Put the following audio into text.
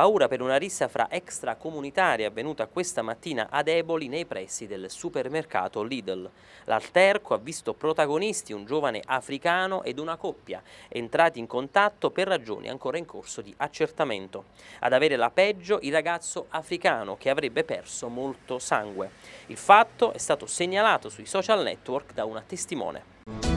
Paura per una rissa fra extracomunitari avvenuta questa mattina ad Eboli nei pressi del supermercato Lidl. L'alterco ha visto protagonisti un giovane africano ed una coppia, entrati in contatto per ragioni ancora in corso di accertamento. Ad avere la peggio il ragazzo africano che avrebbe perso molto sangue. Il fatto è stato segnalato sui social network da una testimone.